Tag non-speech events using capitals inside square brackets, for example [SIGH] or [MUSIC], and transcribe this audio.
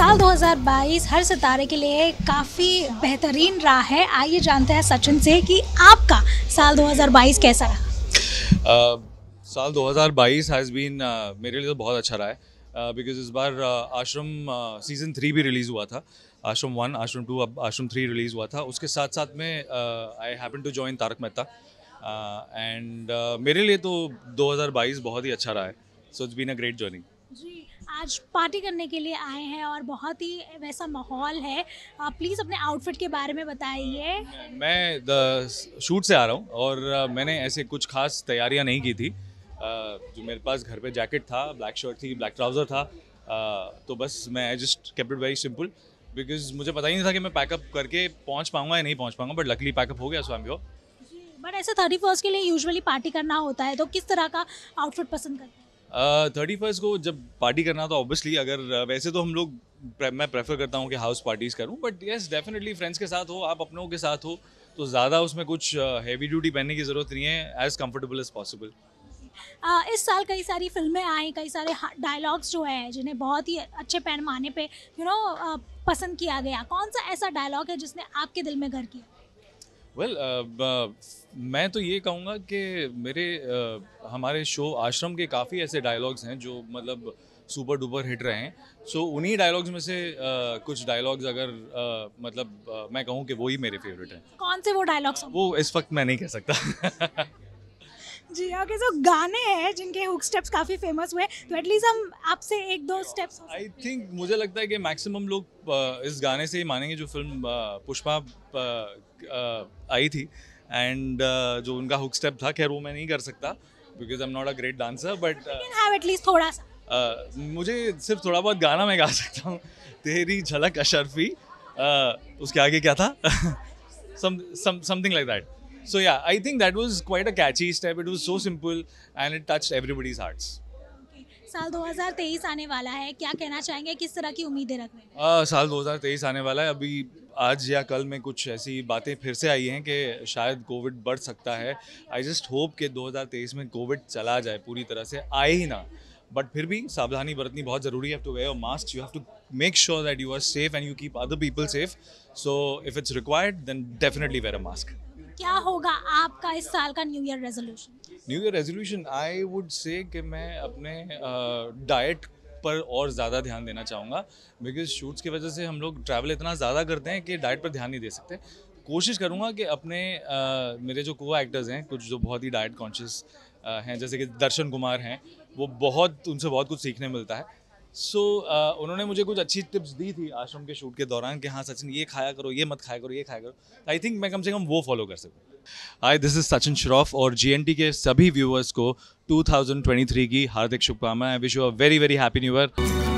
साल 2022 हर सितारे के लिए काफ़ी बेहतरीन रहा है आइए जानते हैं सचिन से कि आपका साल 2022 कैसा रहा uh, साल 2022 हैज़ बीन uh, मेरे लिए तो बहुत अच्छा रहा है बिकॉज uh, इस बार uh, आश्रम सीज़न थ्री भी रिलीज़ हुआ था आश्रम वन आश्रम टू अब आश्रम थ्री रिलीज़ हुआ था उसके साथ साथ में I happen to join Tarak Mehta and मेरे लिए तो 2022 बहुत ही अच्छा रहा है so it's been a great journey आज पार्टी करने के लिए आए हैं और बहुत ही वैसा माहौल है आप प्लीज़ अपने आउटफिट के बारे में बताइए मैं शूट से आ रहा हूँ और uh, मैंने ऐसे कुछ खास तैयारियाँ नहीं की थी uh, जो मेरे पास घर पे जैकेट था ब्लैक शर्ट थी ब्लैक ट्राउज़र था uh, तो बस मैं I just kept it very simple because मुझे पता ही नहीं था कि मैं पैकअप करके पहुंच पाऊंगा या नहीं पहुंच पाऊंगा बट लकली पैकअप हो गया स्वामी बट ऐसे थर्टी फर्स्ट के लिए यूजुअली पार्टी करना होता है तो किस तरह का आउटफिट पसंद करते हैं थर्टी uh, फर्स्ट को जब पार्टी करना तो ऑब्वियसली अगर वैसे तो हम लोग प्रे, मैं प्रेफर करता हूँ कि हाउस पार्टीज़ करूँ बट येस डेफिनेटली फ्रेंड्स के साथ हो आप अपनों के साथ हो तो ज़्यादा उसमें कुछ हैवी ड्यूटी पहनने की ज़रूरत नहीं है एज़ कम्फर्टेबल एज़ पॉसिबल इस साल कई सारी फिल्में आई कई सारे डायलॉग्स जो हैं जिन्हें बहुत ही अच्छे पैमाने पे you you know know, uh, पसंद किया गया कौन सा ऐसा डायलॉग है जिसने आपके दिल में घर किया वेल well, uh, मैं तो ये कहूँगा कि मेरे uh, हमारे शो आश्रम के काफ़ी ऐसे डायलॉग्स हैं जो मतलब सुपर डुपर हिट रहे हैं सो so, उन्हीं डायलॉग्स में से uh, कुछ डायलॉग्स अगर uh, मतलब uh, मैं कहूँ कि वो ही मेरे फेवरेट हैं कौन से वो डायलॉग्स वो इस वक्त मैं नहीं कह सकता [LAUGHS] जी ओके सो गाने हैं जिनके हुक स्टेप्स काफ़ी फेमस हुए तो एटलीस्ट हम आपसे एक दो स्टेप्स आई थिंक मुझे लगता है कि मैक्सिमम लोग इस गाने से ही मानेंगे जो फिल्म पुष्पा आई थी एंड जो उनका हुक स्टेप था खैर वो मैं नहीं कर सकता because I am not a great dancer but have at least थोड़ा सा uh, मुझे सिर्फ थोड़ा बहुत गाना मैं गा सकता हूँ तेरी झलक अशरफी uh, उसके आगे क्या था something like that So yeah, I think that was quite a catchy step. It was so simple and it touched everybody's hearts. साल 2023 आने वाला है क्या कहना चाहेंगे किस तरह की उम्मीदें रख रहे हैं हाँ, साल 2023 आने वाला है अभी आज या कल में कुछ ऐसी बातें फिर से आई हैं कि शायद कोविड बढ़ सकता है आई जस्ट होप कि 2023 में कोविड चला जाए पूरी तरह से आए ही ना बट फिर भी सावधानी बरतनी बहुत ज़रूरी है to wear mask you have to make sure that you are safe and you keep other people safe so if it's required then definitely wear a mask क्या होगा आपका इस साल का new year resolution new year resolution I would say कि मैं अपने diet uh, पर और ज़्यादा ध्यान देना चाहूँगा बिकॉज शूट्स की वजह से हम लोग ट्रैवल इतना ज़्यादा करते हैं कि डाइट पर ध्यान नहीं दे सकते कोशिश करूँगा कि अपने आ, मेरे जो को एक्टर्स हैं कुछ जो बहुत ही डाइट कॉन्शियस हैं जैसे कि दर्शन कुमार हैं वो बहुत उनसे बहुत कुछ सीखने मिलता है सो so, uh, उन्होंने मुझे कुछ अच्छी टिप्स दी थी आश्रम के शूट के दौरान कि हाँ सचिन ये खाया करो ये मत खाया करो ये खाया करो आई थिंक मैं कम से कम वो फॉलो कर सकूँ I this is Sachin Shroff और जे के सभी व्यूअर्स को 2023 की हार्दिक शुभकामनाएं wish you a very very happy new year